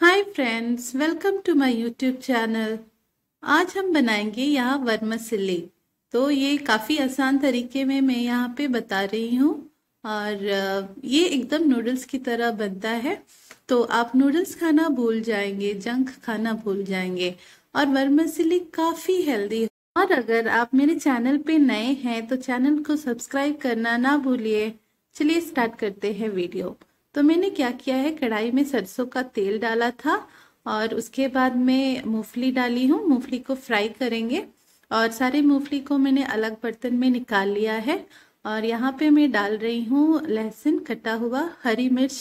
hi friends welcome to my YouTube channel आज हम बनाएंगे यहाँ वर्मसिली तो ये काफ़ी आसान तरीके में मैं यहाँ पे बता रही हूँ और ये एकदम नूडल्स की तरह बनता है तो आप नूडल्स खाना भूल जाएंगे जंक खाना भूल जाएंगे और वर्मसिली काफ़ी हेल्दी और अगर आप मेरे चैनल पे नए हैं तो चैनल को सब्सक्राइब करना ना भूलिए चलिए स्टार्ट करते हैं वीडियो तो मैंने क्या किया है कढ़ाई में सरसों का तेल डाला था और उसके बाद मैं मूंगफली डाली हूँ मूंगफली को फ्राई करेंगे और सारे मूंगफली को मैंने अलग बर्तन में निकाल लिया है और यहाँ पे मैं डाल रही हूँ लहसुन कटा हुआ हरी मिर्च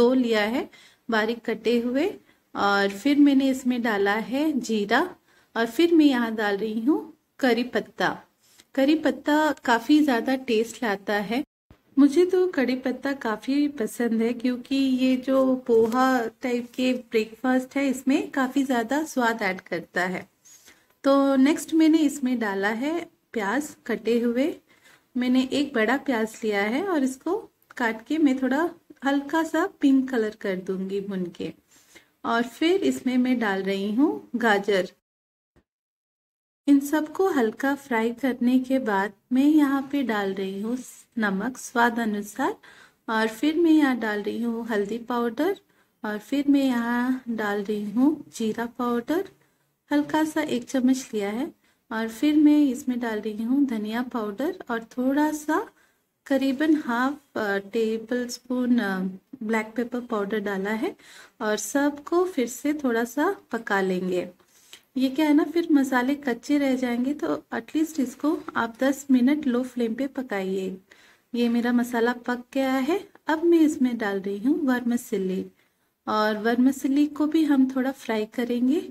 दो लिया है बारीक कटे हुए और फिर मैंने इसमें डाला है जीरा और फिर मैं यहाँ डाल रही हूँ करी पत्ता करी पत्ता काफ़ी ज़्यादा टेस्ट लाता है मुझे तो कड़ी पत्ता काफ़ी पसंद है क्योंकि ये जो पोहा टाइप के ब्रेकफास्ट है इसमें काफ़ी ज़्यादा स्वाद ऐड करता है तो नेक्स्ट मैंने इसमें डाला है प्याज कटे हुए मैंने एक बड़ा प्याज लिया है और इसको काट के मैं थोड़ा हल्का सा पिंक कलर कर दूंगी भुन के और फिर इसमें मैं डाल रही हूँ गाजर इन सबको हल्का फ्राई करने के बाद मैं यहाँ पे डाल रही हूँ नमक स्वाद अनुसार और फिर मैं यहाँ डाल रही हूँ हल्दी पाउडर और फिर मैं यहाँ डाल रही हूँ जीरा पाउडर हल्का सा एक चम्मच लिया है और फिर मैं इसमें डाल रही हूँ धनिया पाउडर और थोड़ा सा करीबन half tablespoon black pepper powder डाला है और सबको फिर से थोड़ा सा पका लेंगे ये क्या है ना फिर मसाले कच्चे रह जाएंगे तो एटलीस्ट इसको आप 10 मिनट लो फ्लेम पे पकाइए ये मेरा मसाला पक गया है अब मैं इसमें डाल रही हूँ वर्मसिली और वर्मसिली को भी हम थोड़ा फ्राई करेंगे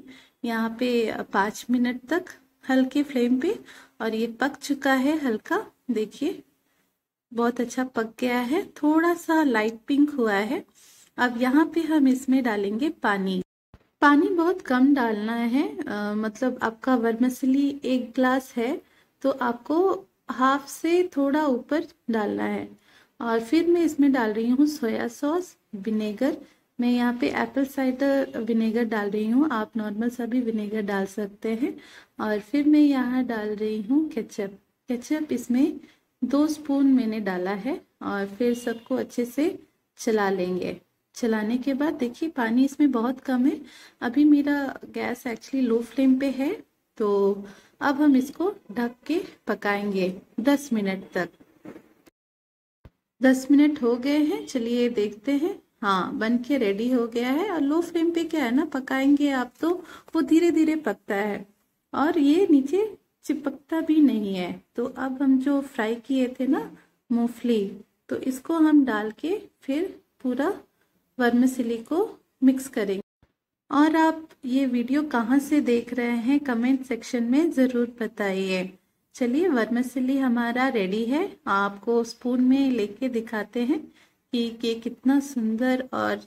यहाँ पे पाँच मिनट तक हल्के फ्लेम पे और ये पक चुका है हल्का देखिए बहुत अच्छा पक गया है थोड़ा सा लाइट पिंक हुआ है अब यहाँ पे हम इसमें डालेंगे पानी पानी बहुत कम डालना है आ, मतलब आपका वर्मसली एक ग्लास है तो आपको हाफ से थोड़ा ऊपर डालना है और फिर मैं इसमें डाल रही हूँ सोया सॉस विनेगर मैं यहाँ पे एप्पल साइडर विनेगर डाल रही हूँ आप नॉर्मल सा भी विनेगर डाल सकते हैं और फिर मैं यहाँ डाल रही हूँ केचप केचप इसमें दो स्पून मैंने डाला है और फिर सबको अच्छे से चला लेंगे चलाने के बाद देखिए पानी इसमें बहुत कम है अभी मेरा गैस एक्चुअली लो फ्लेम पे है तो अब हम इसको ढक के पकाएंगे दस मिनट तक दस मिनट हो गए हैं चलिए देखते हैं हाँ बन के रेडी हो गया है और लो फ्लेम पे क्या है ना पकाएंगे आप तो वो धीरे धीरे पकता है और ये नीचे चिपकता भी नहीं है तो अब हम जो फ्राई किए थे ना मूंगफली तो इसको हम डाल के फिर पूरा वर्मसिली को मिक्स करेंगे और आप ये वीडियो कहाँ से देख रहे हैं कमेंट सेक्शन में ज़रूर बताइए चलिए वर्मसिली हमारा रेडी है आपको स्पून में लेके दिखाते हैं कि ये कितना सुंदर और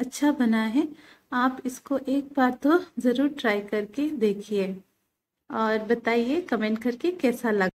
अच्छा बना है आप इसको एक बार तो ज़रूर ट्राई करके देखिए और बताइए कमेंट करके कैसा लगा